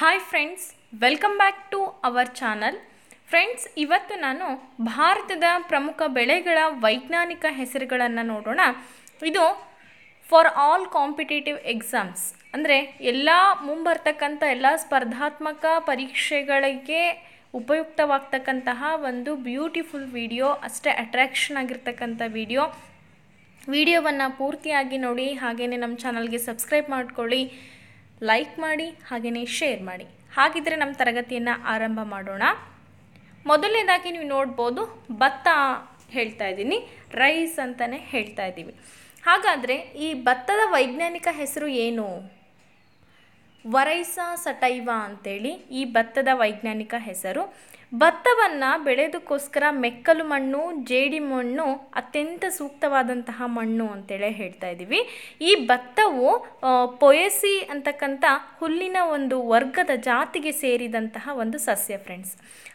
hi friends welcome back to our channel friends ಇವತ್ತು ನಾನು ಭಾರತದ ಪ್ರಮುಖ ಬೆಳೆಗಳ ವೈಜ್ಞಾನಿಕ ಹೆಸರುಗಳನ್ನು ನೋಡೋಣ ಇದು ಫಾರ್ ಆಲ್ ಕಾಂಪಿಟೇಟಿವ್ ಎಕ್ಸಾಮ್ಸ್ ಅಂದರೆ ಎಲ್ಲ ಮುಂಬರ್ತಕ್ಕಂಥ ಎಲ್ಲ ಸ್ಪರ್ಧಾತ್ಮಕ ಪರೀಕ್ಷೆಗಳಿಗೆ ಉಪಯುಕ್ತವಾಗ್ತಕ್ಕಂತಹ ಒಂದು ಬ್ಯೂಟಿಫುಲ್ ವಿಡಿಯೋ ಅಷ್ಟೇ ಅಟ್ರ್ಯಾಕ್ಷನ್ ಆಗಿರ್ತಕ್ಕಂಥ ವಿಡಿಯೋ ವಿಡಿಯೋವನ್ನು ಪೂರ್ತಿಯಾಗಿ ನೋಡಿ ಹಾಗೆಯೇ ನಮ್ಮ ಚಾನಲ್ಗೆ ಸಬ್ಸ್ಕ್ರೈಬ್ ಮಾಡಿಕೊಳ್ಳಿ ಲೈಕ್ ಮಾಡಿ ಹಾಗೆಯೇ ಶೇರ್ ಮಾಡಿ ಹಾಗಿದ್ರೆ ನಮ್ಮ ತರಗತಿಯನ್ನು ಆರಂಭ ಮಾಡೋಣ ಮೊದಲನೇದಾಗಿ ನೀವು ನೋಡ್ಬೋದು ಭತ್ತ ಹೇಳ್ತಾ ಇದ್ದೀನಿ ರೈಸ್ ಅಂತಲೇ ಹೇಳ್ತಾ ಇದ್ದೀವಿ ಹಾಗಾದರೆ ಈ ಭತ್ತದ ವೈಜ್ಞಾನಿಕ ಹೆಸರು ಏನು ವರೈಸ ಸಟೈವ ಅಂತೇಳಿ ಈ ಭತ್ತದ ವೈಜ್ಞಾನಿಕ ಹೆಸರು ಭತ್ತವನ್ನು ಬೆಳೆಯೋದಕ್ಕೋಸ್ಕರ ಮೆಕ್ಕಲು ಮಣ್ಣು ಜೇಡಿ ಮಣ್ಣು ಅತ್ಯಂತ ಸೂಕ್ತವಾದಂತಹ ಮಣ್ಣು ಅಂತೇಳಿ ಹೇಳ್ತಾ ಇದ್ದೀವಿ ಈ ಭತ್ತವು ಪೊಯಸಿ ಅಂತಕ್ಕಂಥ ಹುಲ್ಲಿನ ಒಂದು ವರ್ಗದ ಜಾತಿಗೆ ಸೇರಿದಂತಹ ಒಂದು ಸಸ್ಯ ಫ್ರೆಂಡ್ಸ್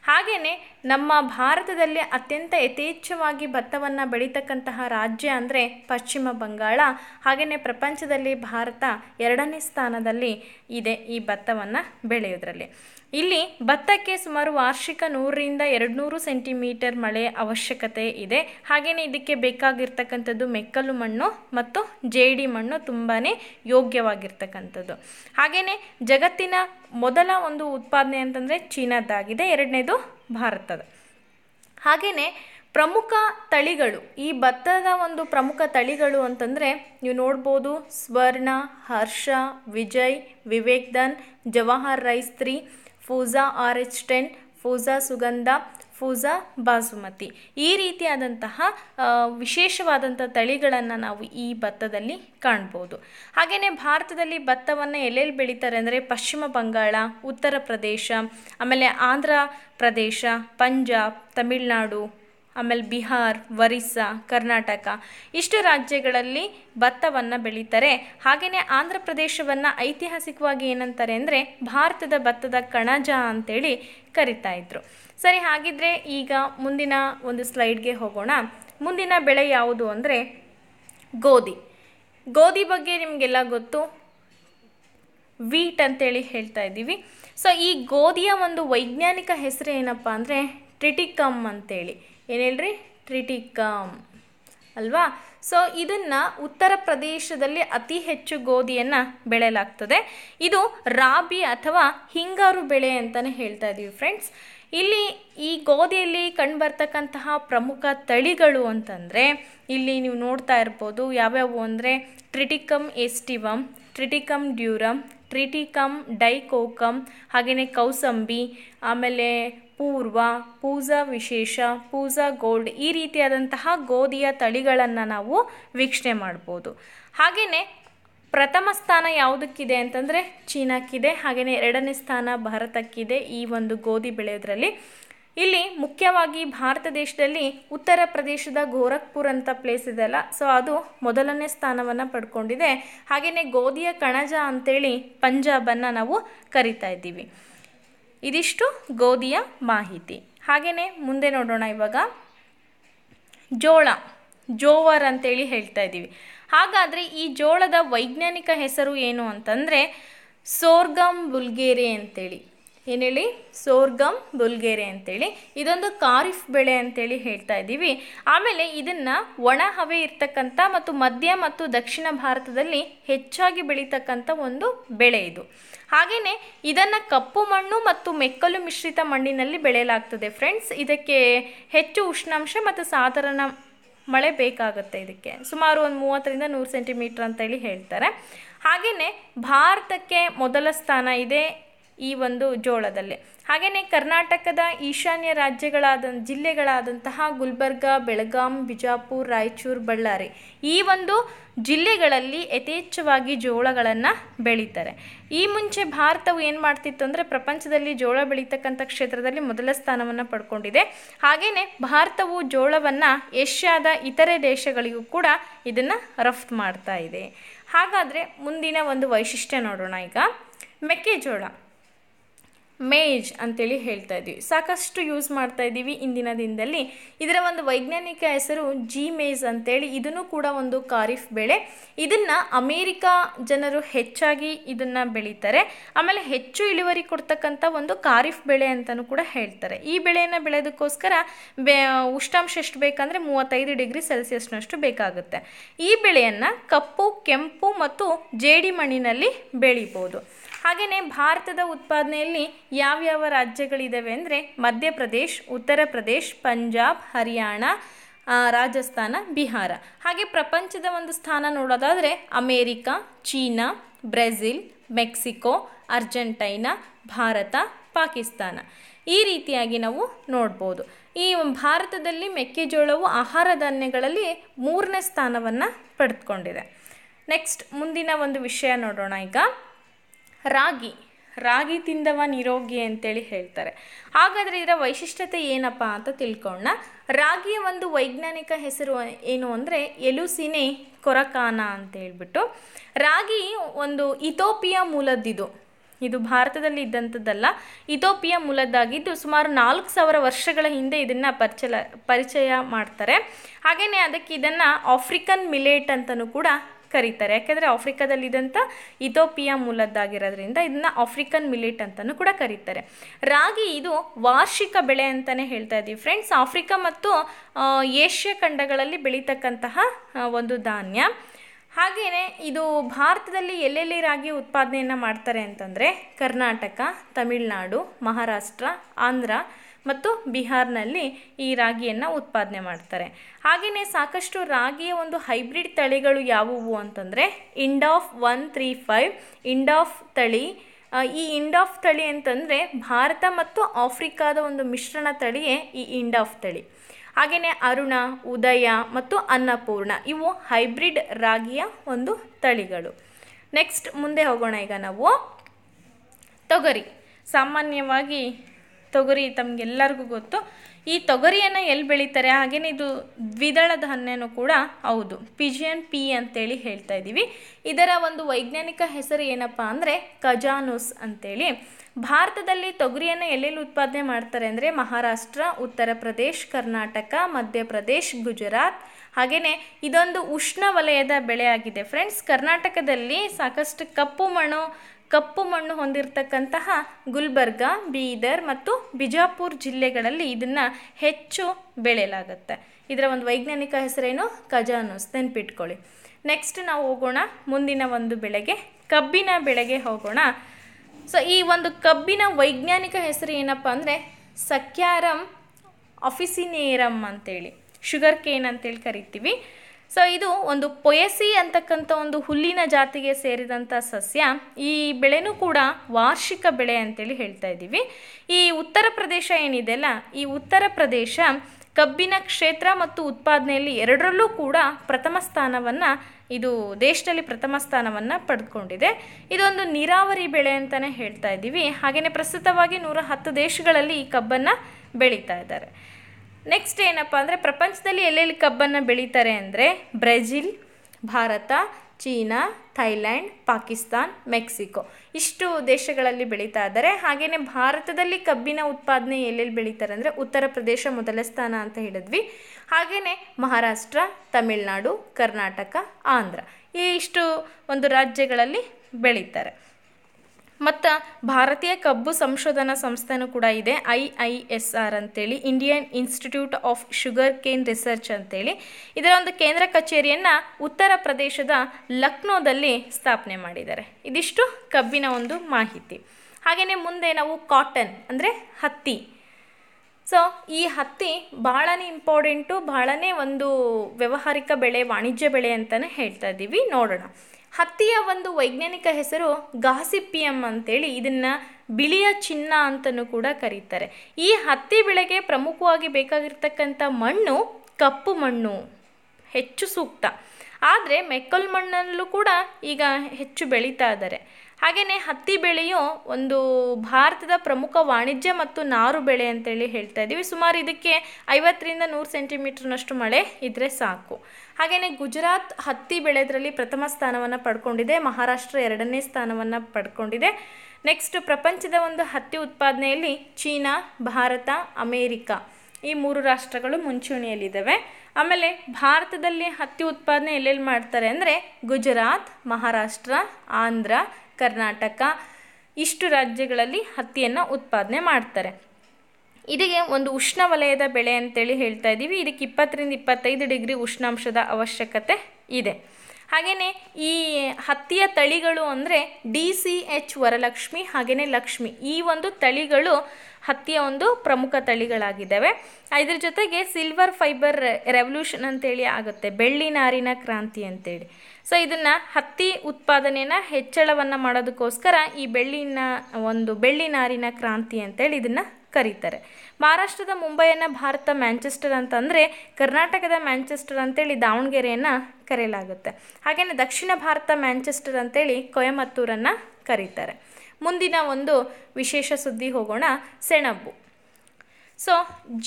ಹಾಗೆಯೇ ನಮ್ಮ ಭಾರತದಲ್ಲಿ ಅತ್ಯಂತ ಯಥೇಚ್ಛವಾಗಿ ಭತ್ತವನ್ನು ಬೆಳೀತಕ್ಕಂತಹ ರಾಜ್ಯ ಅಂದರೆ ಪಶ್ಚಿಮ ಬಂಗಾಳ ಹಾಗೆಯೇ ಪ್ರಪಂಚದಲ್ಲಿ ಭಾರತ ಎರಡನೇ ಸ್ಥಾನದಲ್ಲಿ ಇದೆ ಈ ಭತ್ತವನ್ನು ಬೆಳೆಯೋದ್ರಲ್ಲಿ ಇಲ್ಲಿ ಭತ್ತಕ್ಕೆ ಸುಮಾರು ವಾರ್ಷಿಕ ನೂರರಿಂದ ನೂರು ಸೆಂಟಿಮೀಟರ್ ಮಳೆ ಅವಶ್ಯಕತೆ ಇದೆ ಹಾಗೆಯೇ ಇದಕ್ಕೆ ಬೇಕಾಗಿರ್ತಕ್ಕಂಥದ್ದು ಮೆಕ್ಕಲು ಮಣ್ಣು ಮತ್ತು ಜೇಡಿ ಮಣ್ಣು ತುಂಬಾ ಯೋಗ್ಯವಾಗಿರ್ತಕ್ಕಂಥದ್ದು ಹಾಗೆಯೇ ಜಗತ್ತಿನ ಮೊದಲ ಒಂದು ಉತ್ಪಾದನೆ ಅಂತಂದರೆ ಚೀನಾದ್ದಾಗಿದೆ ಎರಡನೇದು ಭಾರತದ ಹಾಗೆಯೇ ಪ್ರಮುಖ ತಳಿಗಳು ಈ ಭತ್ತದ ಒಂದು ಪ್ರಮುಖ ತಳಿಗಳು ಅಂತಂದರೆ ನೀವು ನೋಡ್ಬೋದು ಸ್ವರ್ಣ ಹರ್ಷ ವಿಜಯ್ ವಿವೇಕ್ದನ್ ಜವಾಹರ್ ರೈಸ್ತ್ರಿ Pusa R H ten Pusa Sugandha Pusa basmati ಈ ರೀತಿಯಾದಂತಹ ವಿಶೇಷವಾದಂಥ ತಳಿಗಳನ್ನು ನಾವು ಈ ಭತ್ತದಲ್ಲಿ ಕಾಣ್ಬೋದು ಹಾಗೆಯೇ ಭಾರತದಲ್ಲಿ ಭತ್ತವನ್ನು ಎಲ್ಲೆಲ್ಲಿ ಬೆಳೀತಾರೆ ಅಂದರೆ ಪಶ್ಚಿಮ ಬಂಗಾಳ ಉತ್ತರ ಪ್ರದೇಶ ಆಮೇಲೆ ಆಂಧ್ರ ಪ್ರದೇಶ ಪಂಜಾಬ್ ತಮಿಳುನಾಡು ಆಮೇಲೆ ಬಿಹಾರ್ ಒರಿಸ್ಸಾ ಕರ್ನಾಟಕ ಇಷ್ಟು ರಾಜ್ಯಗಳಲ್ಲಿ ಭತ್ತವನ್ನು ಬೆಳೀತಾರೆ ಹಾಗೆಯೇ ಆಂಧ್ರ ಪ್ರದೇಶವನ್ನು ಐತಿಹಾಸಿಕವಾಗಿ ಏನಂತಾರೆ ಅಂದರೆ ಭಾರತದ ಭತ್ತದ ಕಣಜ ಅಂತೇಳಿ ಕರಿತಾ ಇದ್ರು ಸರಿ ಹಾಗಿದ್ರೆ ಈಗ ಮುಂದಿನ ಒಂದು ಸ್ಲೈಡ್ಗೆ ಹೋಗೋಣ ಮುಂದಿನ ಬೆಳೆ ಯಾವುದು ಅಂದರೆ ಗೋಧಿ ಗೋಧಿ ಬಗ್ಗೆ ನಿಮಗೆಲ್ಲ ಗೊತ್ತು ವೀಟ್ ಅಂತೇಳಿ ಹೇಳ್ತಾ ಇದ್ದೀವಿ ಸೊ ಈ ಗೋಧಿಯ ಒಂದು ವೈಜ್ಞಾನಿಕ ಹೆಸರು ಏನಪ್ಪ ಅಂದರೆ ಟ್ರಿಟಿಕಮ್ ಅಂತೇಳಿ ಏನೇಳ್ರಿ ಟ್ರಿಟಿಕಮ್ ಅಲ್ವಾ ಸೊ ಇದನ್ನು ಉತ್ತರ ಪ್ರದೇಶದಲ್ಲಿ ಅತಿ ಹೆಚ್ಚು ಗೋಧಿಯನ್ನು ಬೆಳೆಯಲಾಗ್ತದೆ ಇದು ರಾಬಿ ಅಥವಾ ಹಿಂಗಾರು ಬೆಳೆ ಅಂತಲೇ ಹೇಳ್ತಾ ಇದ್ದೀವಿ ಫ್ರೆಂಡ್ಸ್ ಇಲ್ಲಿ ಈ ಗೋಧಿಯಲ್ಲಿ ಕಂಡುಬರ್ತಕ್ಕಂತಹ ಪ್ರಮುಖ ತಳಿಗಳು ಅಂತಂದರೆ ಇಲ್ಲಿ ನೀವು ನೋಡ್ತಾ ಇರ್ಬೋದು ಯಾವ್ಯಾವು ಅಂದರೆ ಟ್ರಿಟಿಕಮ್ ಎಸ್ಟಿವಮ್ ಟ್ರಿಟಿಕಮ್ ಡ್ಯೂರಮ್ ಟ್ರಿಟಿಕಮ್ ಡೈಕೋಕಮ್ ಹಾಗೆಯೇ ಕೌಸಂಬಿ ಆಮೇಲೆ ಪೂರ್ವ ಪೂಜಾ ವಿಶೇಷ ಪೂಜಾ ಗೋಲ್ಡ್ ಈ ರೀತಿಯಾದಂತಹ ಗೋಧಿಯ ತಳಿಗಳನ್ನು ನಾವು ವೀಕ್ಷಣೆ ಮಾಡ್ಬೋದು ಹಾಗೆಯೇ ಪ್ರಥಮ ಸ್ಥಾನ ಯಾವುದಕ್ಕಿದೆ ಅಂತಂದರೆ ಚೀನಾಕ್ಕಿದೆ ಹಾಗೆಯೇ ಎರಡನೇ ಸ್ಥಾನ ಭಾರತಕ್ಕಿದೆ ಈ ಒಂದು ಗೋಧಿ ಬೆಳೆಯೋದ್ರಲ್ಲಿ ಇಲ್ಲಿ ಮುಖ್ಯವಾಗಿ ಭಾರತ ದೇಶದಲ್ಲಿ ಉತ್ತರ ಪ್ರದೇಶದ ಗೋರಖ್ಪುರ್ ಅಂತ ಪ್ಲೇಸ್ ಇದೆಯಲ್ಲ ಸೊ ಅದು ಮೊದಲನೇ ಸ್ಥಾನವನ್ನು ಪಡ್ಕೊಂಡಿದೆ ಹಾಗೆಯೇ ಗೋಧಿಯ ಕಣಜ ಅಂತೇಳಿ ಪಂಜಾಬನ್ನು ನಾವು ಕರಿತಾ ಇದ್ದೀವಿ ಇದಿಷ್ಟು ಗೋಧಿಯ ಮಾಹಿತಿ ಹಾಗೆಯೇ ಮುಂದೆ ನೋಡೋಣ ಇವಾಗ ಜೋಳ ಜೋವರ್ ಅಂತೇಳಿ ಹೇಳ್ತಾ ಇದ್ದೀವಿ ಹಾಗಾದರೆ ಈ ಜೋಳದ ವೈಜ್ಞಾನಿಕ ಹೆಸರು ಏನು ಅಂತಂದರೆ ಸೋರ್ಗಮ್ ಬುಲ್ಗೇರೆ ಅಂತೇಳಿ ಏನು ಹೇಳಿ ಸೋರ್ಗಮ್ ಬುಲ್ಗೆರೆ ಅಂತೇಳಿ ಇದೊಂದು ಖಾರಿಫ್ ಬೆಳೆ ಅಂತೇಳಿ ಹೇಳ್ತಾ ಇದ್ದೀವಿ ಆಮೇಲೆ ಇದನ್ನು ಒಣ ಹವೆ ಇರ್ತಕ್ಕಂಥ ಮತ್ತು ಮಧ್ಯ ಮತ್ತು ದಕ್ಷಿಣ ಭಾರತದಲ್ಲಿ ಹೆಚ್ಚಾಗಿ ಬೆಳೀತಕ್ಕಂಥ ಒಂದು ಬೆಳೆ ಇದು ಹಾಗೆಯೇ ಇದನ್ನು ಕಪ್ಪು ಮಣ್ಣು ಮತ್ತು ಮೆಕ್ಕಲು ಮಿಶ್ರಿತ ಮಣ್ಣಿನಲ್ಲಿ ಬೆಳೆಯಲಾಗ್ತದೆ ಫ್ರೆಂಡ್ಸ್ ಇದಕ್ಕೆ ಹೆಚ್ಚು ಉಷ್ಣಾಂಶ ಮತ್ತು ಸಾಧಾರಣ ಮಳೆ ಬೇಕಾಗುತ್ತೆ ಇದಕ್ಕೆ ಸುಮಾರು ಒಂದು ಮೂವತ್ತರಿಂದ ನೂರು ಸೆಂಟಿಮೀಟ್ರ್ ಅಂತೇಳಿ ಹೇಳ್ತಾರೆ ಹಾಗೆಯೇ ಭಾರತಕ್ಕೆ ಮೊದಲ ಸ್ಥಾನ ಇದೆ ಈ ಒಂದು ಜೋಳದಲ್ಲಿ ಹಾಗೆಯೇ ಕರ್ನಾಟಕದ ಈಶಾನ್ಯ ರಾಜ್ಯಗಳಾದ ಜಿಲ್ಲೆಗಳಾದಂತಹ ಗುಲ್ಬರ್ಗ ಬೆಳಗಾಂ ಬಿಜಾಪುರ್ ರಾಯಚೂರು ಬಳ್ಳಾರಿ ಈ ಒಂದು ಜಿಲ್ಲೆಗಳಲ್ಲಿ ಯಥೇಚ್ಛವಾಗಿ ಜೋಳಗಳನ್ನು ಬೆಳೀತಾರೆ ಈ ಮುಂಚೆ ಭಾರತವು ಏನು ಮಾಡ್ತಿತ್ತು ಅಂದರೆ ಪ್ರಪಂಚದಲ್ಲಿ ಜೋಳ ಬೆಳೀತಕ್ಕಂಥ ಕ್ಷೇತ್ರದಲ್ಲಿ ಮೊದಲ ಸ್ಥಾನವನ್ನು ಪಡ್ಕೊಂಡಿದೆ ಹಾಗೆಯೇ ಭಾರತವು ಜೋಳವನ್ನು ಏಷ್ಯಾದ ಇತರೆ ದೇಶಗಳಿಗೂ ಕೂಡ ಇದನ್ನು ರಫ್ತು ಮಾಡ್ತಾ ಇದೆ ಹಾಗಾದರೆ ಮುಂದಿನ ಒಂದು ವೈಶಿಷ್ಟ್ಯ ನೋಡೋಣ ಈಗ ಮೆಕ್ಕೆಜೋಳ ಮೇಜ್ ಅಂತೇಳಿ ಹೇಳ್ತಾ ಇದ್ದೀವಿ ಸಾಕಷ್ಟು ಯೂಸ್ ಮಾಡ್ತಾ ಇದ್ದೀವಿ ಇಂದಿನ ದಿನದಲ್ಲಿ ಇದರ ಒಂದು ವೈಜ್ಞಾನಿಕ ಹೆಸರು ಜಿ ಮೇಜ್ ಅಂತೇಳಿ ಇದನ್ನು ಕೂಡ ಒಂದು ಖಾರಿಫ್ ಬೆಳೆ ಇದನ್ನು ಅಮೇರಿಕಾ ಜನರು ಹೆಚ್ಚಾಗಿ ಇದನ್ನು ಬೆಳೀತಾರೆ ಆಮೇಲೆ ಹೆಚ್ಚು ಇಳುವರಿ ಕೊಡ್ತಕ್ಕಂಥ ಒಂದು ಖಾರಿಫ್ ಬೆಳೆ ಅಂತಲೂ ಕೂಡ ಹೇಳ್ತಾರೆ ಈ ಬೆಳೆಯನ್ನು ಬೆಳೆಯೋದಕ್ಕೋಸ್ಕರ ಬೆ ಉಷ್ಣಾಂಶ ಎಷ್ಟು ಬೇಕಂದರೆ ಮೂವತ್ತೈದು ಡಿಗ್ರಿ ಸೆಲ್ಸಿಯಸ್ನಷ್ಟು ಬೇಕಾಗುತ್ತೆ ಈ ಬೆಳೆಯನ್ನು ಕಪ್ಪು ಕೆಂಪು ಮತ್ತು ಜೇಡಿ ಮಣ್ಣಿನಲ್ಲಿ ಬೆಳೀಬೋದು ಹಾಗೆಯೇ ಭಾರತದ ಉತ್ಪಾದನೆಯಲ್ಲಿ ಯಾವ್ಯಾವ ರಾಜ್ಯಗಳಿದ್ದಾವೆ ಅಂದರೆ ಮಧ್ಯಪ್ರದೇಶ್ ಉತ್ತರ ಪ್ರದೇಶ್ ಪಂಜಾಬ್ ಹರಿಯಾಣ ರಾಜಸ್ಥಾನ ಬಿಹಾರ ಹಾಗೆ ಪ್ರಪಂಚದ ಒಂದು ಸ್ಥಾನ ನೋಡೋದಾದರೆ America China Brazil Mexico Argentina Bharat Pakistan ಈ ರೀತಿಯಾಗಿ ನಾವು ನೋಡ್ಬೋದು ಈ ಭಾರತದಲ್ಲಿ ಮೆಕ್ಕೆಜೋಳವು ಆಹಾರ ಧಾನ್ಯಗಳಲ್ಲಿ ಮೂರನೇ ಸ್ಥಾನವನ್ನು ಪಡೆದುಕೊಂಡಿದೆ ನೆಕ್ಸ್ಟ್ ಮುಂದಿನ ಒಂದು ವಿಷಯ ನೋಡೋಣ ಈಗ ರಾಗಿ ರಾಗಿ ತಿಂದವ ನಿರೋಗಿ ಅಂತೇಳಿ ಹೇಳ್ತಾರೆ ಹಾಗಾದರೆ ಇದರ ವೈಶಿಷ್ಟ್ಯತೆ ಏನಪ್ಪ ಅಂತ ತಿಳ್ಕೊಳ್ಳೋಣ ರಾಗಿಯ ಒಂದು ವೈಜ್ಞಾನಿಕ ಹೆಸರು ಏನು ಅಂದರೆ ಎಲುಸಿನೆ ಕೊರಕಾನ ಅಂತ ಹೇಳ್ಬಿಟ್ಟು ರಾಗಿ ಒಂದು ಇಥೋಪಿಯ ಮೂಲದ್ದಿದು ಇದು ಭಾರತದಲ್ಲಿ ಇದ್ದಂಥದ್ದಲ್ಲ ಇಥೋಪಿಯ ಮೂಲದ್ದಾಗಿದ್ದು ಸುಮಾರು ನಾಲ್ಕು ಸಾವಿರ ವರ್ಷಗಳ ಹಿಂದೆ ಇದನ್ನು ಪರಿಚಲ ಪರಿಚಯ ಮಾಡ್ತಾರೆ ಹಾಗೆಯೇ ಅದಕ್ಕೆ ಇದನ್ನು ಆಫ್ರಿಕನ್ ಮಿಲೇಟ್ ಅಂತಲೂ ಕೂಡ ಕರೀತಾರೆ ಯಾಕೆಂದರೆ ಆಫ್ರಿಕಾದಲ್ಲಿದ್ದಂಥ ಇಥೋಪಿಯಾ ಮೂಲದ್ದಾಗಿರೋದ್ರಿಂದ ಇದನ್ನ ಆಫ್ರಿಕನ್ ಮಿಲಿಟ್ ಅಂತಲೂ ಕೂಡ ಕರೀತಾರೆ ರಾಗಿ ಇದು ವಾರ್ಷಿಕ ಬೆಳೆ ಅಂತಲೇ ಹೇಳ್ತಾ ಇದ್ದೀವಿ ಫ್ರೆಂಡ್ಸ್ ಆಫ್ರಿಕಾ ಮತ್ತು ಏಷ್ಯಾ ಖಂಡಗಳಲ್ಲಿ ಬೆಳೀತಕ್ಕಂತಹ ಒಂದು ಧಾನ್ಯ ಹಾಗೆಯೇ ಇದು ಭಾರತದಲ್ಲಿ ಎಲ್ಲೆಲ್ಲಿ ರಾಗಿ ಉತ್ಪಾದನೆಯನ್ನು ಮಾಡ್ತಾರೆ ಅಂತಂದರೆ ಕರ್ನಾಟಕ ತಮಿಳುನಾಡು ಮಹಾರಾಷ್ಟ್ರ ಆಂಧ್ರ ಮತ್ತು ಬಿಹಾರ್ನಲ್ಲಿ ಈ ರಾಗಿಯನ್ನು ಉತ್ಪಾದನೆ ಮಾಡ್ತಾರೆ ಹಾಗೆಯೇ ಸಾಕಷ್ಟು ರಾಗಿಯ ಒಂದು ಹೈಬ್ರಿಡ್ ತಳಿಗಳು ಯಾವುವು ಅಂತಂದರೆ Indaf one three five Indaf ತಳಿ ಈ ಇಂಡಾಫ್ ತಳಿ ಅಂತಂದರೆ ಭಾರತ ಮತ್ತು ಆಫ್ರಿಕಾದ ಒಂದು ಮಿಶ್ರಣ ತಳಿಯೇ ಈ ಇಂಡಾಫ್ ತಳಿ ಹಾಗೆಯೇ ಅರುಣ ಉದಯ ಮತ್ತು ಅನ್ನಪೂರ್ಣ ಇವು ಹೈಬ್ರಿಡ್ ರಾಗಿಯ ಒಂದು ತಳಿಗಳು ನೆಕ್ಸ್ಟ್ ಮುಂದೆ ಹೋಗೋಣ ಈಗ ನಾವು ತೊಗರಿ ಸಾಮಾನ್ಯವಾಗಿ ತೊಗರಿ ತಮಗೆಲ್ಲರಿಗೂ ಗೊತ್ತು ಈ ತೊಗರಿಯನ್ನು ಎಲ್ಲಿ ಬೆಳೀತಾರೆ ಹಾಗೇನೆ ಇದು ದ್ವಿದಳ ಧಾನ್ಯನೂ ಕೂಡ ಹೌದು ಪಿಜಿಯನ್ ಪಿ ಅಂತೇಳಿ ಹೇಳ್ತಾ ಇದ್ದೀವಿ ಇದರ ಒಂದು ವೈಜ್ಞಾನಿಕ ಹೆಸರು ಏನಪ್ಪ ಅಂದರೆ ಖಜಾನುಸ್ ಅಂತೇಳಿ ಭಾರತದಲ್ಲಿ ತೊಗರಿಯನ್ನು ಎಲ್ಲೆಲ್ಲಿ ಉತ್ಪಾದನೆ ಮಾಡ್ತಾರೆ ಅಂದರೆ ಮಹಾರಾಷ್ಟ್ರ ಉತ್ತರ ಪ್ರದೇಶ್ ಕರ್ನಾಟಕ ಮಧ್ಯಪ್ರದೇಶ್ ಗುಜರಾತ್ ಹಾಗೆಯೇ ಇದೊಂದು ಉಷ್ಣವಲಯದ ಬೆಳೆಯಾಗಿದೆ ಫ್ರೆಂಡ್ಸ್ ಕರ್ನಾಟಕದಲ್ಲಿ ಸಾಕಷ್ಟು ಕಪ್ಪು ಮಣ್ಣು ಕಪ್ಪು ಮಣ್ಣು ಹೊಂದಿರತಕ್ಕಂತಹ ಗುಲ್ಬರ್ಗ ಬೀದರ್ ಮತ್ತು ಬಿಜಾಪುರ್ ಜಿಲ್ಲೆಗಳಲ್ಲಿ ಇದನ್ನು ಹೆಚ್ಚು ಬೆಳೆಯಲಾಗುತ್ತೆ ಇದರ ಒಂದು ವೈಜ್ಞಾನಿಕ ಹೆಸರೇನು ಖಜಾನೋಸ್ ನೆನ್ಪಿಟ್ಕೊಳ್ಳಿ ನೆಕ್ಸ್ಟ್ ನಾವು ಹೋಗೋಣ ಮುಂದಿನ ಒಂದು ಬೆಳೆಗೆ ಕಬ್ಬಿನ ಬೆಳೆಗೆ ಹೋಗೋಣ ಸೊ ಈ ಒಂದು ಕಬ್ಬಿನ ವೈಜ್ಞಾನಿಕ ಹೆಸರು ಏನಪ್ಪ ಅಂದರೆ ಸಕ್ಯಾರಮ್ ಅಫಿಸಿನೇರಮ್ ಅಂತೇಳಿ ಶುಗರ್ ಕೇನ್ ಅಂತೇಳಿ ಕರಿತೀವಿ ಸೊ ಇದು ಒಂದು ಪೊಯಸಿ ಅಂತಕ್ಕಂಥ ಒಂದು ಹುಲ್ಲಿನ ಜಾತಿಗೆ ಸೇರಿದಂಥ ಸಸ್ಯ ಈ ಬೆಳೆನೂ ಕೂಡ ವಾರ್ಷಿಕ ಬೆಳೆ ಅಂತೇಳಿ ಹೇಳ್ತಾ ಇದ್ದೀವಿ ಈ ಉತ್ತರ ಪ್ರದೇಶ ಏನಿದೆಯಲ್ಲ ಈ ಉತ್ತರ ಪ್ರದೇಶ ಕಬ್ಬಿನ ಕ್ಷೇತ್ರ ಮತ್ತು ಉತ್ಪಾದನೆಯಲ್ಲಿ ಎರಡರಲ್ಲೂ ಕೂಡ ಪ್ರಥಮ ಸ್ಥಾನವನ್ನು ಇದು ದೇಶದಲ್ಲಿ ಪ್ರಥಮ ಸ್ಥಾನವನ್ನು ಪಡೆದುಕೊಂಡಿದೆ ಇದೊಂದು ನೀರಾವರಿ ಬೆಳೆ ಅಂತಲೇ ಹೇಳ್ತಾ ಇದ್ದೀವಿ ಹಾಗೆಯೇ ಪ್ರಸ್ತುತವಾಗಿ ನೂರ ಹತ್ತು ದೇಶಗಳಲ್ಲಿ ಈ ಕಬ್ಬನ್ನು ಬೆಳೀತಾ ಇದ್ದಾರೆ ನೆಕ್ಸ್ಟ್ ಏನಪ್ಪ ಅಂದರೆ ಪ್ರಪಂಚದಲ್ಲಿ ಎಲ್ಲೆಲ್ಲಿ ಕಬ್ಬನ್ನು ಬೆಳೀತಾರೆ ಅಂದರೆ Brazil Bharat China Thailand Pakistan Mexico ಇಷ್ಟು ದೇಶಗಳಲ್ಲಿ ಬೆಳೀತಾ ಇದ್ದಾರೆ ಹಾಗೆಯೇ ಭಾರತದಲ್ಲಿ ಕಬ್ಬಿನ ಉತ್ಪಾದನೆ ಎಲ್ಲೆಲ್ಲಿ ಬೆಳೀತಾರೆ ಅಂದರೆ ಉತ್ತರ ಪ್ರದೇಶ ಮೊದಲ ಸ್ಥಾನ ಅಂತ ಹೇಳಿದ್ವಿ ಹಾಗೆಯೇ ಮಹಾರಾಷ್ಟ್ರ ತಮಿಳುನಾಡು ಕರ್ನಾಟಕ ಆಂಧ್ರ ಈ ಇಷ್ಟು ಒಂದು ರಾಜ್ಯಗಳಲ್ಲಿ ಬೆಳೀತಾರೆ ಮತ್ತು ಭಾರತೀಯ ಕಬ್ಬು ಸಂಶೋಧನಾ ಸಂಸ್ಥೆನೂ ಕೂಡ ಇದೆ ಐ ಐ ಎಸ್ ಆರ್ ಅಂತೇಳಿ Indian institute of sugarcane research ಅಂತೇಳಿ ಇದರ ಒಂದು ಕೇಂದ್ರ ಕಚೇರಿಯನ್ನು ಉತ್ತರ ಪ್ರದೇಶದ ಲಕ್ನೋದಲ್ಲಿ ಸ್ಥಾಪನೆ ಮಾಡಿದ್ದಾರೆ ಇದಿಷ್ಟು ಕಬ್ಬಿನ ಒಂದು ಮಾಹಿತಿ ಹಾಗೆಯೇ ಮುಂದೆ ನಾವು ಕಾಟನ್ ಅಂದರೆ ಹತ್ತಿ ಸೊ ಈ ಹತ್ತಿ ಭಾಳನೇ ಇಂಪಾರ್ಟೆಂಟು ಭಾಳನೇ ಒಂದು ವ್ಯವಹಾರಿಕ ಬೆಳೆ ವಾಣಿಜ್ಯ ಬೆಳೆ ಅಂತಲೇ ಹೇಳ್ತಾ ಇದ್ದೀವಿ ನೋಡೋಣ ಹತ್ತಿಯ ಒಂದು ವೈಜ್ಞಾನಿಕ ಹೆಸರು ಗಾಸಿಪಿಯಂ ಅಂತೇಳಿ ಇದನ್ನು ಬಿಳಿಯ ಚಿನ್ನ ಅಂತಲೂ ಕೂಡ ಕರೀತಾರೆ ಈ ಹತ್ತಿ ಬೆಳೆಗೆ ಪ್ರಮುಖವಾಗಿ ಬೇಕಾಗಿರ್ತಕ್ಕಂಥ ಮಣ್ಣು ಕಪ್ಪು ಮಣ್ಣು ಹೆಚ್ಚು ಸೂಕ್ತ ಆದರೆ ಮೆಕ್ಕಲ್ ಮಣ್ಣಲ್ಲೂ ಕೂಡ ಈಗ ಹೆಚ್ಚು ಬೆಳೀತಾ ಇದ್ದಾರೆ ಹಾಗೆಯೇ ಹತ್ತಿ ಬೆಳೆಯು ಒಂದು ಭಾರತದ ಪ್ರಮುಖ ವಾಣಿಜ್ಯ ಮತ್ತು ನಾರು ಬೆಳೆ ಅಂತೇಳಿ ಹೇಳ್ತಾ ಇದ್ದೀವಿ ಸುಮಾರು ಇದಕ್ಕೆ ಐವತ್ತರಿಂದ ನೂರು ಸೆಂಟಿಮೀಟ್ರ್ನಷ್ಟು ಮಳೆ ಇದ್ದರೆ ಸಾಕು ಹಾಗೆಯೇ ಗುಜರಾತ್ ಹತ್ತಿ ಬೆಳೆದರಲ್ಲಿ ಪ್ರಥಮ ಸ್ಥಾನವನ್ನು ಪಡ್ಕೊಂಡಿದೆ ಮಹಾರಾಷ್ಟ್ರ ಎರಡನೇ ಸ್ಥಾನವನ್ನು ಪಡ್ಕೊಂಡಿದೆ ನೆಕ್ಸ್ಟ್ ಪ್ರಪಂಚದ ಒಂದು ಹತ್ತಿ ಉತ್ಪಾದನೆಯಲ್ಲಿ ಚೀನಾ ಭಾರತ ಅಮೇರಿಕ ಈ ಮೂರು ರಾಷ್ಟ್ರಗಳು ಮುಂಚೂಣಿಯಲ್ಲಿದ್ದಾವೆ ಆಮೇಲೆ ಭಾರತದಲ್ಲಿ ಹತ್ತಿ ಉತ್ಪಾದನೆ ಎಲ್ಲೆಲ್ಲಿ ಮಾಡ್ತಾರೆ ಅಂದರೆ ಗುಜರಾತ್ ಮಹಾರಾಷ್ಟ್ರ ಆಂಧ್ರ ಕರ್ನಾಟಕ ಇಷ್ಟು ರಾಜ್ಯಗಳಲ್ಲಿ ಹತ್ತಿಯನ್ನು ಉತ್ಪಾದನೆ ಮಾಡ್ತಾರೆ ಇದಕ್ಕೆ ಒಂದು ಉಷ್ಣವಲಯದ ಬೆಳೆ ಅಂತೇಳಿ ಹೇಳ್ತಾ ಇದ್ದೀವಿ ಇದಕ್ಕೆ ಇಪ್ಪತ್ತರಿಂದ ಇಪ್ಪತ್ತೈದು ಡಿಗ್ರಿ ಉಷ್ಣಾಂಶದ ಅವಶ್ಯಕತೆ ಇದೆ ಹಾಗೆಯೇ ಈ ಹತ್ತಿಯ ತಳಿಗಳು ಅಂದರೆ ಡಿ ಸಿ ಎಚ್ ವರಲಕ್ಷ್ಮಿ ಹಾಗೆಯೇ ಲಕ್ಷ್ಮಿ ಈ ಒಂದು ತಳಿಗಳು ಹತ್ತಿಯ ಒಂದು ಪ್ರಮುಖ ತಳಿಗಳಾಗಿದ್ದಾವೆ ಇದ್ರ ಜೊತೆಗೆ ಸಿಲ್ವರ್ ಫೈಬರ್ ರೆವಲ್ಯೂಷನ್ ಅಂತೇಳಿ ಆಗುತ್ತೆ ಬೆಳ್ಳಿ ನಾರಿನ ಕ್ರಾಂತಿ ಅಂತೇಳಿ ಸೊ ಇದನ್ನು ಹತ್ತಿ ಉತ್ಪಾದನೆಯನ್ನು ಹೆಚ್ಚಳವನ್ನು ಮಾಡೋದಕ್ಕೋಸ್ಕರ ಈ ಬೆಳ್ಳಿನ ಒಂದು ಬೆಳ್ಳಿ ನಾರಿನ ಕ್ರಾಂತಿ ಅಂತೇಳಿ ಇದನ್ನು ಕರೀತಾರೆ ಮಹಾರಾಷ್ಟ್ರದ ಮುಂಬೈಯನ್ನು ಭಾರತ ಮ್ಯಾಂಚೆಸ್ಟರ್ ಅಂತಂದರೆ ಕರ್ನಾಟಕದ ಮ್ಯಾಂಚೆಸ್ಟರ್ ಅಂತೇಳಿ ದಾವಣಗೆರೆಯನ್ನು ಕರೆಯಲಾಗುತ್ತೆ ಹಾಗೆಯೇ ದಕ್ಷಿಣ ಭಾರತ ಮ್ಯಾಂಚೆಸ್ಟರ್ ಅಂತೇಳಿ ಕೊಯಮತ್ತೂರನ್ನು ಕರೀತಾರೆ ಮುಂದಿನ ಒಂದು ವಿಶೇಷ ಸುದ್ದಿ ಹೋಗೋಣ ಸೆಣಬು ಸೊ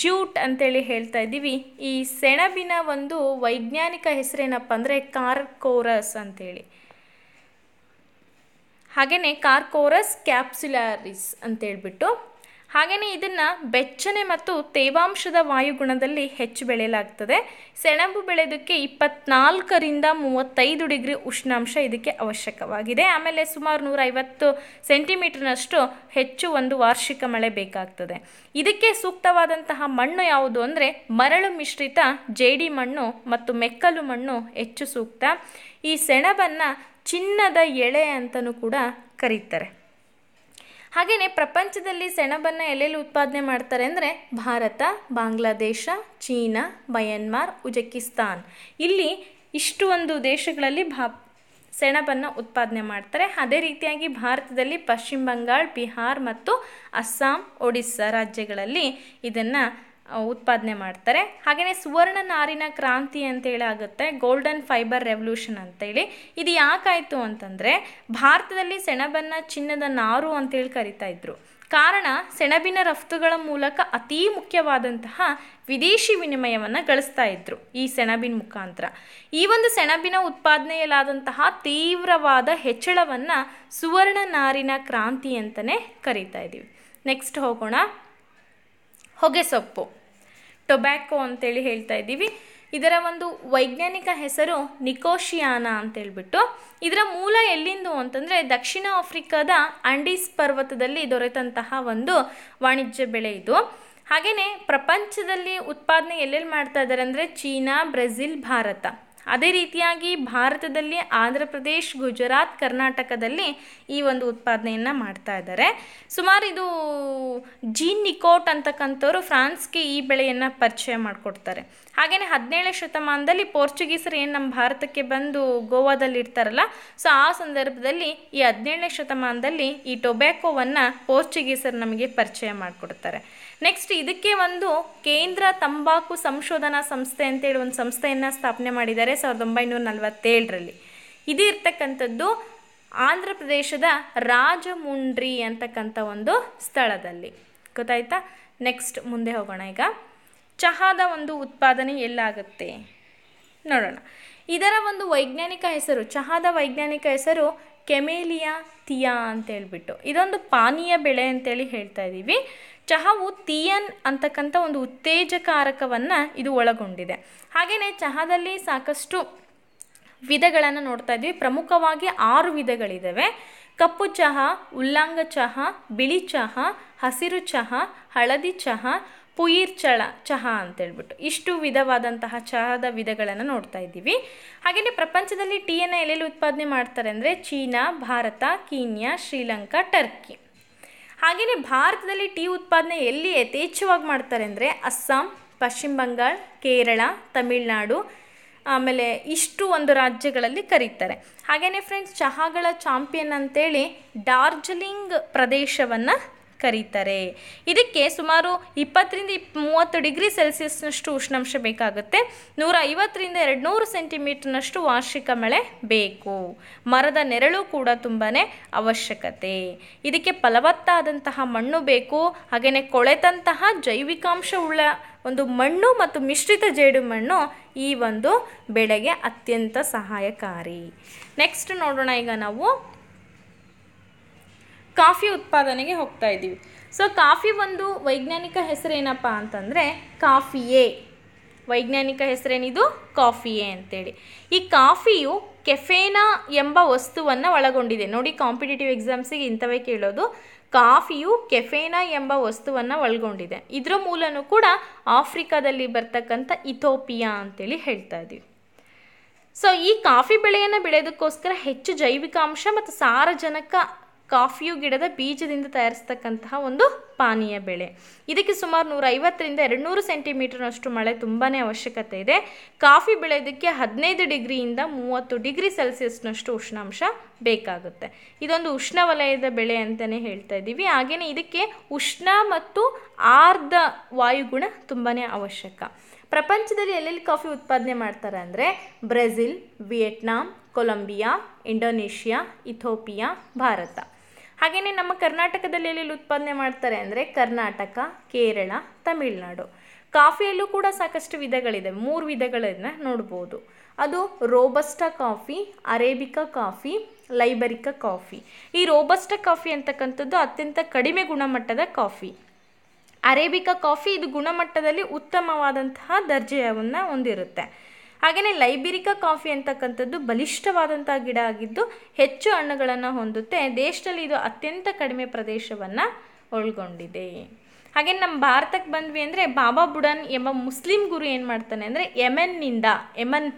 ಜ್ಯೂಟ್ ಅಂತೇಳಿ ಹೇಳ್ತಾ ಇದ್ದೀವಿ ಈ ಸೆಣಬಿನ ಒಂದು ವೈಜ್ಞಾನಿಕ ಹೆಸರೇನಪ್ಪ ಅಂದರೆ ಕಾರ್ಕೋರಸ್ ಅಂತೇಳಿ ಹಾಗೆಯೇ ಕಾರ್ಕೋರಸ್ ಕ್ಯಾಪ್ಸುಲಾರಿಸ್ ಅಂತೇಳ್ಬಿಟ್ಟು ಹಾಗೆಯೇ ಇದನ್ನು ಬೆಚ್ಚನೆ ಮತ್ತು ತೇವಾಂಶದ ವಾಯುಗುಣದಲ್ಲಿ ಹೆಚ್ಚು ಬೆಳೆಯಲಾಗ್ತದೆ ಸೆಣಬು ಬೆಳೆಯೋದಕ್ಕೆ ಇಪ್ಪತ್ನಾಲ್ಕರಿಂದ ಮೂವತ್ತೈದು ಡಿಗ್ರಿ ಉಷ್ಣಾಂಶ ಇದಕ್ಕೆ ಅವಶ್ಯಕವಾಗಿದೆ ಆಮೇಲೆ ಸುಮಾರು ಐವತ್ತು ಸೆಂಟಿಮೀಟರ್ನಷ್ಟು ಹೆಚ್ಚು ಒಂದು ವಾರ್ಷಿಕ ಮಳೆ ಬೇಕಾಗ್ತದೆ ಇದಕ್ಕೆ ಸೂಕ್ತವಾದಂತಹ ಮಣ್ಣು ಯಾವುದು ಅಂದರೆ ಮರಳು ಮಿಶ್ರಿತ ಜೇಡಿ ಮಣ್ಣು ಮತ್ತು ಮೆಕ್ಕಲು ಮಣ್ಣು ಹೆಚ್ಚು ಸೂಕ್ತ ಈ ಸೆಣಬನ್ನು ಚಿನ್ನದ ಎಳೆ ಅಂತಲೂ ಕೂಡ ಕರೀತಾರೆ ಹಾಗೆಯೇ ಪ್ರಪಂಚದಲ್ಲಿ ಸೆಣಬನ್ನು ಎಲ್ಲೆಲ್ಲಿ ಉತ್ಪಾದನೆ ಮಾಡ್ತಾರೆ ಅಂದರೆ Bharat Bangladesh China Myanmar Uzbekistan ಇಲ್ಲಿ ಇಷ್ಟು ಒಂದು ದೇಶಗಳಲ್ಲಿ ಭಾ ಸೆಣಬನ್ನು ಉತ್ಪಾದನೆ ಮಾಡ್ತಾರೆ ಅದೇ ರೀತಿಯಾಗಿ ಭಾರತದಲ್ಲಿ ಪಶ್ಚಿಮ ಬಂಗಾಳ ಬಿಹಾರ್ ಮತ್ತು ಅಸ್ಸಾಂ ಒಡಿಸ್ಸಾ ರಾಜ್ಯಗಳಲ್ಲಿ ಇದನ್ನು ಉತ್ಪಾದನೆ ಮಾಡ್ತಾರೆ ಹಾಗೆಯೇ ಸುವರ್ಣ ನಾರಿನ ಕ್ರಾಂತಿ ಅಂತೇಳಿ ಆಗುತ್ತೆ ಗೋಲ್ಡನ್ ಫೈಬರ್ ರೆವಲ್ಯೂಷನ್ ಅಂತೇಳಿ ಇದು ಯಾಕಾಯಿತು ಅಂತಂದರೆ ಭಾರತದಲ್ಲಿ ಸೆಣಬನ್ನು ಚಿನ್ನದ ನಾರು ಅಂತೇಳಿ ಕರಿತಾ ಇದ್ರು ಕಾರಣ ಸೆಣಬಿನ ರಫ್ತುಗಳ ಮೂಲಕ ಅತೀ ಮುಖ್ಯವಾದಂತಹ ವಿದೇಶಿ ವಿನಿಮಯವನ್ನು ಗಳಿಸ್ತಾ ಇದ್ರು ಈ ಸೆಣಬಿನ ಮುಖಾಂತರ ಈ ಒಂದು ಸೆಣಬಿನ ಉತ್ಪಾದನೆಯಲ್ಲಾದಂತಹ ತೀವ್ರವಾದ ಹೆಚ್ಚಳವನ್ನು ಸುವರ್ಣ ನಾರಿನ ಕ್ರಾಂತಿ ಅಂತಲೇ ಕರಿತಾ ಇದ್ದೀವಿ ನೆಕ್ಸ್ಟ್ ಹೋಗೋಣ ಹೊಗೆಸೊಪ್ಪು ಟೊಬ್ಯಾಕೊ ಅಂತೇಳಿ ಹೇಳ್ತಾ ಇದ್ದೀವಿ ಇದರ ಒಂದು ವೈಜ್ಞಾನಿಕ ಹೆಸರು ನಿಕೋಶಿಯಾನ ಅಂತೇಳ್ಬಿಟ್ಟು ಇದರ ಮೂಲ ಎಲ್ಲಿಂದು ಅಂತಂದರೆ ದಕ್ಷಿಣ ಆಫ್ರಿಕಾದ ಅಂಡೀಸ್ ಪರ್ವತದಲ್ಲಿ ದೊರೆತಂತಹ ಒಂದು ವಾಣಿಜ್ಯ ಬೆಳೆ ಇದು ಹಾಗೆಯೇ ಪ್ರಪಂಚದಲ್ಲಿ ಉತ್ಪಾದನೆ ಎಲ್ಲೆಲ್ಲಿ ಮಾಡ್ತಾ ಇದ್ದಾರೆ ಅಂದರೆ ಚೀನಾ ಬ್ರೆಜಿಲ್ ಭಾರತ ಅದೇ ರೀತಿಯಾಗಿ ಭಾರತದಲ್ಲಿ ಆಂಧ್ರ ಪ್ರದೇಶ್ ಗುಜರಾತ್ ಕರ್ನಾಟಕದಲ್ಲಿ ಈ ಒಂದು ಉತ್ಪಾದನೆಯನ್ನು ಮಾಡ್ತಾ ಇದ್ದಾರೆ ಸುಮಾರು ಇದು ಜೀನ್ ನಿಕೋಟ್ ಅಂತಕ್ಕಂಥವ್ರು ಫ್ರಾನ್ಸ್ಗೆ ಈ ಬೆಳೆಯನ್ನು ಪರಿಚಯ ಮಾಡಿಕೊಡ್ತಾರೆ ಹಾಗೆಯೇ ಹದಿನೇಳನೇ ಶತಮಾನದಲ್ಲಿ ಪೋರ್ಚುಗೀಸರು ಏನು ನಮ್ಮ ಭಾರತಕ್ಕೆ ಬಂದು ಗೋವಾದಲ್ಲಿ ಇರ್ತಾರಲ್ಲ ಸೊ ಆ ಸಂದರ್ಭದಲ್ಲಿ ಈ ಹದಿನೇಳನೇ ಶತಮಾನದಲ್ಲಿ ಈ ಟೊಬ್ಯಾಕೋವನ್ನು ಪೋರ್ಚುಗೀಸರು ನಮಗೆ ಪರಿಚಯ ಮಾಡಿಕೊಡ್ತಾರೆ ನೆಕ್ಸ್ಟ್ ಇದಕ್ಕೆ ಒಂದು ಕೇಂದ್ರ ತಂಬಾಕು ಸಂಶೋಧನಾ ಸಂಸ್ಥೆ ಅಂತೇಳಿ ಒಂದು ಸಂಸ್ಥೆಯನ್ನು ಸ್ಥಾಪನೆ ಮಾಡಿದ್ದಾರೆ ಸಾವಿರದ ಒಂಬೈನೂರ ನಲವತ್ತೇಳರಲ್ಲಿ ಇದು ಇರ್ತಕ್ಕಂಥದ್ದು ಆಂಧ್ರ ಪ್ರದೇಶದ ರಾಜಮುಂಡ್ರಿ ಅಂತಕ್ಕಂಥ ಒಂದು ಸ್ಥಳದಲ್ಲಿ ಗೊತ್ತಾಯ್ತಾ ನೆಕ್ಸ್ಟ್ ಮುಂದೆ ಹೋಗೋಣ ಈಗ ಚಹಾದ ಒಂದು ಉತ್ಪಾದನೆ ಎಲ್ಲಾಗುತ್ತೆ ನೋಡೋಣ ಇದರ ಒಂದು ವೈಜ್ಞಾನಿಕ ಹೆಸರು ಚಹಾದ ವೈಜ್ಞಾನಿಕ ಹೆಸರು ಕೆಮೇಲಿಯಾ ತಿಯಾ ಅಂತ ಹೇಳ್ಬಿಟ್ಟು ಇದೊಂದು ಪಾನೀಯ ಬೆಳೆ ಅಂತೇಳಿ ಹೇಳ್ತಾ ಇದ್ದೀವಿ ಚಹಾವು ತಿಯನ್ ಅಂತಕ್ಕಂಥ ಒಂದು ಉತ್ತೇಜಕಾರಕವನ್ನು ಇದು ಒಳಗೊಂಡಿದೆ ಹಾಗೆಯೇ ಚಹಾದಲ್ಲಿ ಸಾಕಷ್ಟು ವಿಧಗಳನ್ನು ನೋಡ್ತಾ ಇದ್ವಿ ಪ್ರಮುಖವಾಗಿ ಆರು ವಿಧಗಳಿದ್ದಾವೆ ಕಪ್ಪು ಚಹಾ ಉಲ್ಲಾಂಗ ಚಹಾ ಬಿಳಿ ಚಹಾ ಹಸಿರು ಚಹಾ ಹಳದಿ ಚಹಾ ಪುಯಿರ್ ಚಳ ಚಹಾ ಅಂತೇಳ್ಬಿಟ್ಟು ಇಷ್ಟು ವಿಧವಾದಂತಹ ಚಹಾದ ವಿಧಗಳನ್ನು ನೋಡ್ತಾ ಇದ್ದೀವಿ ಹಾಗೆಯೇ ಪ್ರಪಂಚದಲ್ಲಿ ಟೀಯನ್ನು ಎಲ್ಲೆಲ್ಲಿ ಉತ್ಪಾದನೆ ಮಾಡ್ತಾರೆ ಅಂದರೆ China Bharat Kenya Sri Lanka Turkey ಹಾಗೆಯೇ ಭಾರತದಲ್ಲಿ ಟೀ ಉತ್ಪಾದನೆ ಎಲ್ಲಿ ಯಥೇಚ್ಛವಾಗಿ ಮಾಡ್ತಾರೆ ಅಂದರೆ ಅಸ್ಸಾಂ ಪಶ್ಚಿಮ ಬಂಗಾಳ ಕೇರಳ ತಮಿಳುನಾಡು ಆಮೇಲೆ ಇಷ್ಟು ಒಂದು ರಾಜ್ಯಗಳಲ್ಲಿ ಕರೀತಾರೆ ಹಾಗೆಯೇ ಫ್ರೆಂಡ್ಸ್ ಚಹಾಗಳ ಚಾಂಪಿಯನ್ ಅಂತೇಳಿ ಡಾರ್ಜಿಲಿಂಗ್ ಪ್ರದೇಶವನ್ನು ಕರೀತಾರೆ ಇದಕ್ಕೆ ಸುಮಾರು ಇಪ್ಪತ್ತರಿಂದ ಇಪ್ ಮೂವತ್ತು ಡಿಗ್ರಿ ಸೆಲ್ಸಿಯಸ್ನಷ್ಟು ಉಷ್ಣಾಂಶ ಬೇಕಾಗುತ್ತೆ ನೂರ ಐವತ್ತರಿಂದ ಎರಡು ನೂರು ಸೆಂಟಿಮೀಟರ್ನಷ್ಟು ವಾರ್ಷಿಕ ಮಳೆ ಬೇಕು ಮರದ ನೆರಳು ಕೂಡ ತುಂಬಾ ಅವಶ್ಯಕತೆ ಇದಕ್ಕೆ ಫಲವತ್ತಾದಂತಹ ಮಣ್ಣು ಬೇಕು ಹಾಗೆಯೇ ಕೊಳೆತಂತಹ ಜೈವಿಕಾಂಶವುಳ್ಳ ಒಂದು ಮಣ್ಣು ಮತ್ತು ಮಿಶ್ರಿತ ಜೇಡು ಮಣ್ಣು ಈ ಒಂದು ಬೆಳೆಗೆ ಅತ್ಯಂತ ಸಹಾಯಕಾರಿ ನೆಕ್ಸ್ಟ್ ನೋಡೋಣ ಈಗ ನಾವು ಕಾಫಿ ಉತ್ಪಾದನೆಗೆ ಹೋಗ್ತಾ ಇದ್ದೀವಿ ಸೊ ಕಾಫಿ ಒಂದು ವೈಜ್ಞಾನಿಕ ಹೆಸರೇನಪ್ಪ ಅಂತಂದರೆ ಕಾಫಿಯೇ ವೈಜ್ಞಾನಿಕ ಹೆಸರೇನಿದು ಕಾಫಿಯೇ ಅಂತೇಳಿ ಈ ಕಾಫಿಯು ಕೆಫೇನಾ ಎಂಬ ವಸ್ತುವನ್ನು ಒಳಗೊಂಡಿದೆ ನೋಡಿ ಕಾಂಪಿಟೇಟಿವ್ ಎಕ್ಸಾಮ್ಸಿಗೆ ಇಂಥವೇ ಕೇಳೋದು ಕಾಫಿಯು ಕೆಫೇನಾ ಎಂಬ ವಸ್ತುವನ್ನು ಒಳಗೊಂಡಿದೆ ಇದರ ಮೂಲನೂ ಕೂಡ ಆಫ್ರಿಕಾದಲ್ಲಿ ಬರ್ತಕ್ಕಂಥ ಇಥೋಪಿಯಾ ಅಂತೇಳಿ ಹೇಳ್ತಾ ಇದ್ದೀವಿ ಸೊ ಈ ಕಾಫಿ ಬೆಳೆಯನ್ನು ಬೆಳೆಯೋದಕ್ಕೋಸ್ಕರ ಹೆಚ್ಚು ಜೈವಿಕಾಂಶ ಮತ್ತು ಸಾರಜನಕ ಕಾಫಿಯು ಗಿಡದ ಬೀಜದಿಂದ ತಯಾರಿಸ್ತಕ್ಕಂತಹ ಒಂದು ಪಾನೀಯ ಬೆಳೆ ಇದಕ್ಕೆ ಸುಮಾರು ನೂರ ಐವತ್ತರಿಂದ ಎರಡು ನೂರು ಸೆಂಟಿಮೀಟರ್ನಷ್ಟು ಮಳೆ ತುಂಬಾ ಅವಶ್ಯಕತೆ ಇದೆ ಕಾಫಿ ಬೆಳೆಯೋದಕ್ಕೆ ಹದಿನೈದು ಡಿಗ್ರಿಯಿಂದ ಮೂವತ್ತು ಡಿಗ್ರಿ ಸೆಲ್ಸಿಯಸ್ನಷ್ಟು ಉಷ್ಣಾಂಶ ಬೇಕಾಗುತ್ತೆ ಇದೊಂದು ಉಷ್ಣವಲಯದ ಬೆಳೆ ಅಂತಲೇ ಹೇಳ್ತಾ ಇದ್ದೀವಿ ಹಾಗೆಯೇ ಇದಕ್ಕೆ ಉಷ್ಣ ಮತ್ತು ಆರ್ಧ ವಾಯುಗುಣ ತುಂಬಾ ಅವಶ್ಯಕ ಪ್ರಪಂಚದಲ್ಲಿ ಎಲ್ಲೆಲ್ಲಿ ಕಾಫಿ ಉತ್ಪಾದನೆ ಮಾಡ್ತಾರೆ ಅಂದರೆ Brazil Vietnam Colombia Indonesia Ethiopia Bharat ಹಾಗೆಯೇ ನಮ್ಮ ಕರ್ನಾಟಕದಲ್ಲಿ ಎಲ್ಲೆಲ್ಲಿ ಉತ್ಪಾದನೆ ಮಾಡ್ತಾರೆ ಅಂದರೆ ಕರ್ನಾಟಕ ಕೇರಳ ತಮಿಳುನಾಡು ಕಾಫಿಯಲ್ಲೂ ಕೂಡ ಸಾಕಷ್ಟು ವಿಧಗಳಿದೆ ಮೂರು ವಿಧಗಳನ್ನು ನೋಡ್ಬೋದು ಅದು robusta coffee arabica coffee liberica coffee ಈ ರೋಬಸ್ಟ ಕಾಫಿ ಅಂತಕ್ಕಂಥದ್ದು ಅತ್ಯಂತ ಕಡಿಮೆ ಗುಣಮಟ್ಟದ ಕಾಫಿ ಅರೇಬಿಕಾ ಕಾಫಿ ಇದು ಗುಣಮಟ್ಟದಲ್ಲಿ ಉತ್ತಮವಾದಂತಹ ದರ್ಜೆಯನ್ನು ಹೊಂದಿರುತ್ತೆ ಹಾಗೆಯೇ ಲೈಬಿರಿಕಾ ಕಾಫಿ ಅಂತಕ್ಕಂಥದ್ದು ಬಲಿಷ್ಠವಾದಂಥ ಗಿಡ ಆಗಿದ್ದು ಹೆಚ್ಚು ಹಣ್ಣುಗಳನ್ನು ಹೊಂದುತ್ತೆ ದೇಶದಲ್ಲಿ ಇದು ಅತ್ಯಂತ ಕಡಿಮೆ ಪ್ರದೇಶವನ್ನು ಒಳಗೊಂಡಿದೆ ಹಾಗೆ ನಮ್ಮ ಭಾರತಕ್ಕೆ ಬಂದ್ವಿ ಅಂದರೆ ಬಾಬಾ ಬುಡನ್ ಎಂಬ ಮುಸ್ಲಿಂ ಗುರು ಏನು ಮಾಡ್ತಾನೆ ಅಂದರೆ ಯಮನ್ನಿಂದ ಯಮನ್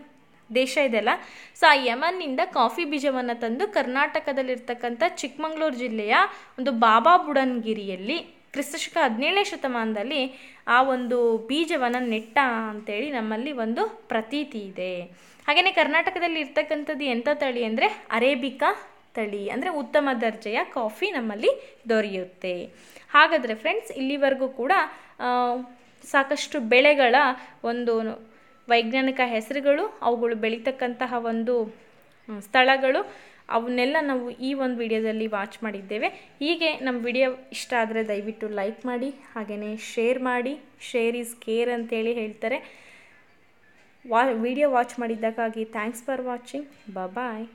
ದೇಶ ಇದೆಯಲ್ಲ ಸೊ ಆ ಯಮನ್ನಿಂದ ಕಾಫಿ ಬೀಜವನ್ನು ತಂದು ಕರ್ನಾಟಕದಲ್ಲಿರ್ತಕ್ಕಂಥ ಚಿಕ್ಕಮಗಳೂರು ಜಿಲ್ಲೆಯ ಒಂದು ಬಾಬಾ ಬುಡನ್ಗಿರಿಯಲ್ಲಿ ಕ್ರಿಸ್ತಶಕ ಹದಿನೇಳನೇ ಶತಮಾನದಲ್ಲಿ ಆ ಒಂದು ಬೀಜವನ್ನು ನೆಟ್ಟ ಅಂತೇಳಿ ನಮ್ಮಲ್ಲಿ ಒಂದು ಪ್ರತೀತಿ ಇದೆ ಹಾಗೆಯೇ ಕರ್ನಾಟಕದಲ್ಲಿ ಇರ್ತಕ್ಕಂಥದ್ದು ಎಂಥ ತಳಿ ಅಂದರೆ ಅರೇಬಿಕಾ ತಳಿ ಅಂದರೆ ಉತ್ತಮ ದರ್ಜೆಯ ಕಾಫಿ ನಮ್ಮಲ್ಲಿ ದೊರೆಯುತ್ತೆ ಹಾಗಾದರೆ ಫ್ರೆಂಡ್ಸ್ ಇಲ್ಲಿವರೆಗೂ ಕೂಡ ಸಾಕಷ್ಟು ಬೆಳೆಗಳ ಒಂದು ವೈಜ್ಞಾನಿಕ ಹೆಸರುಗಳು ಅವುಗಳು ಬೆಳೀತಕ್ಕಂತಹ ಒಂದು ಸ್ಥಳಗಳು ಅವನ್ನೆಲ್ಲ ನಾವು ಈ ಒಂದು ವಿಡಿಯೋದಲ್ಲಿ ವಾಚ್ ಮಾಡಿದ್ದೇವೆ ಹೀಗೆ ನಮ್ಮ ವಿಡಿಯೋ ಇಷ್ಟ ಆದರೆ ದಯವಿಟ್ಟು ಲೈಕ್ ಮಾಡಿ ಹಾಗೆಯೇ ಶೇರ್ ಮಾಡಿ ಶೇರ್ ಈಸ್ ಕೇರ್ ಅಂತೇಳಿ ಹೇಳ್ತಾರೆ ವಾ ವಿಡಿಯೋ ವಾಚ್ ಮಾಡಿದ್ದಕ್ಕಾಗಿ ಥ್ಯಾಂಕ್ಸ್ ಫಾರ್ ವಾಚಿಂಗ್ ಬಾಯ್